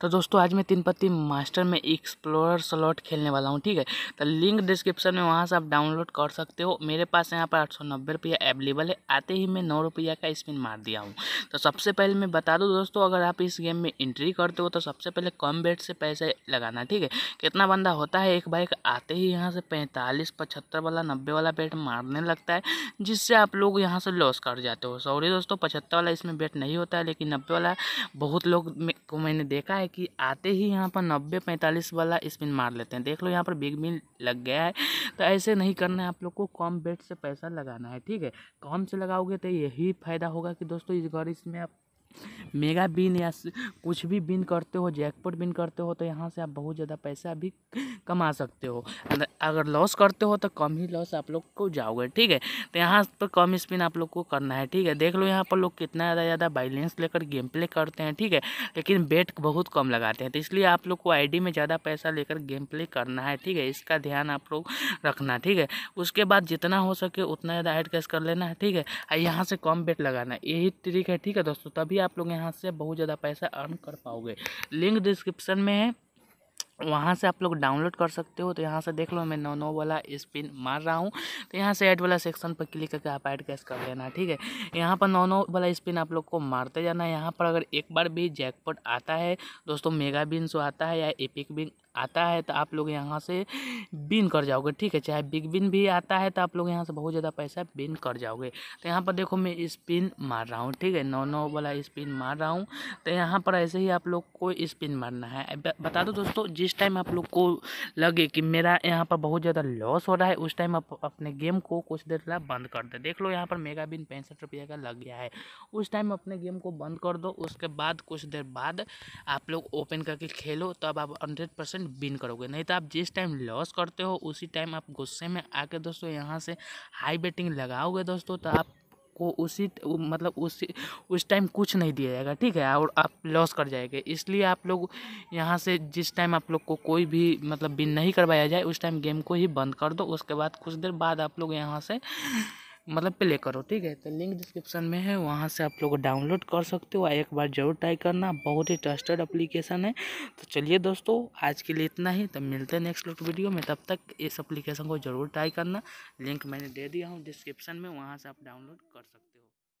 तो दोस्तों आज मैं तीन पत्ती मास्टर में एक्सप्लोरर स्लॉट खेलने वाला हूँ ठीक है तो लिंक डिस्क्रिप्शन में वहाँ से आप डाउनलोड कर सकते हो मेरे पास यहाँ पर आठ सौ नब्बे रुपया अवेलेबल है आते ही मैं नौ रुपया का स्पिन मार दिया हूँ तो सबसे पहले मैं बता दूँ दोस्तों अगर आप इस गेम में एंट्री करते हो तो सबसे पहले कम बेट से पैसे लगाना ठीक है कितना बंदा होता है एक बाइक आते ही यहाँ से पैंतालीस पचहत्तर वाला नब्बे वाला बेट मारने लगता है जिससे आप लोग यहाँ से लॉस कर जाते हो सॉरी दोस्तों पचहत्तर वाला इसमें बेट नहीं होता है लेकिन नब्बे वाला बहुत लोग को मैंने देखा है है कि आते ही यहाँ पर नब्बे पैंतालीस वाला स्पिन मार लेते हैं देख लो यहाँ पर बिग बिन लग गया है तो ऐसे नहीं करना है आप लोग को कम बेट से पैसा लगाना है ठीक है कम से लगाओगे तो यही फ़ायदा होगा कि दोस्तों इस घर इसमें आप मेगा बिन या कुछ भी बिन करते हो जैकपॉट बिन करते हो तो यहाँ से आप बहुत ज़्यादा पैसा भी कमा सकते हो अगर लॉस करते हो तो कम ही लॉस आप लोग को जाओगे ठीक है तो यहाँ पर कम स्पिन आप लोग को करना है ठीक है देख लो यहाँ पर लोग कितना ज़्यादा ज़्यादा बैलेंस लेकर गेम प्ले करते हैं ठीक है लेकिन बेट बहुत कम लगाते हैं तो इसलिए आप लोग को आई में ज़्यादा पैसा लेकर गेम प्ले करना है ठीक है इसका ध्यान आप लोग रखना ठीक है उसके बाद जितना हो सके उतना ज़्यादा एड कैश कर लेना है ठीक है यहाँ से कम बेट लगाना यही ट्रिक है ठीक है दोस्तों तभी आप लोग यहाँ यहाँ से बहुत ज़्यादा पैसा अर्न कर पाओगे लिंक डिस्क्रिप्शन में है वहाँ से आप लोग डाउनलोड कर सकते हो तो यहाँ से देख लो मैं नौ नौ वाला स्पिन मार रहा हूँ तो यहाँ से ऐड वाला सेक्शन पर क्लिक करके आप ऐड कैश कर लेना ठीक है यहाँ पर नौ नौ वाला स्पिन आप लोग को मारते जाना है यहाँ पर अगर एक बार भी जैकपॉट आता है दोस्तों मेगा बिन आता है या एपिक बिन आता है तो आप लोग यहाँ से बिन कर जाओगे ठीक है चाहे बिग बिन भी आता है तो आप लोग यहाँ से बहुत ज़्यादा पैसा बिन कर जाओगे तो यहाँ पर देखो मैं स्पिन मार रहा हूँ ठीक है नौ नौ वाला स्पिन मार रहा हूँ तो यहाँ पर ऐसे ही आप लोग को स्पिन मारना है बता दो दोस्तों जिस टाइम आप लोग को लगे कि मेरा यहाँ पर बहुत ज़्यादा लॉस हो रहा है उस टाइम आप अपने गेम को कुछ देर ला बंद कर दे देख लो यहाँ पर मेगा बिन पैंसठ रुपये का लग गया है उस टाइम अपने गेम को बंद कर दो उसके बाद कुछ देर बाद आप लोग ओपन करके खेलो तब आप हंड्रेड परसेंट विन करोगे नहीं तो आप जिस टाइम लॉस करते हो उसी टाइम आप गुस्से में आके दोस्तों यहाँ से हाई बेटिंग लगाओगे दोस्तों तो आप को उसी मतलब उसी उस टाइम कुछ नहीं दिया जाएगा ठीक है और आप लॉस कर जाएंगे इसलिए आप लोग यहाँ से जिस टाइम आप लोग को कोई भी मतलब बिन नहीं करवाया जाए उस टाइम गेम को ही बंद कर दो उसके बाद कुछ देर बाद आप लोग यहाँ से मतलब प्ले करो ठीक है तो लिंक डिस्क्रिप्शन में है वहाँ से आप लोग डाउनलोड कर सकते हो एक बार ज़रूर ट्राई करना बहुत ही ट्रस्टेड अप्लीकेशन है तो चलिए दोस्तों आज के लिए इतना ही तो मिलते हैं नेक्स्ट लोग वीडियो में तब तक इस अप्लीकेशन को ज़रूर ट्राई करना लिंक मैंने दे दिया हूँ डिस्क्रिप्शन में वहाँ से आप डाउनलोड कर सकते हो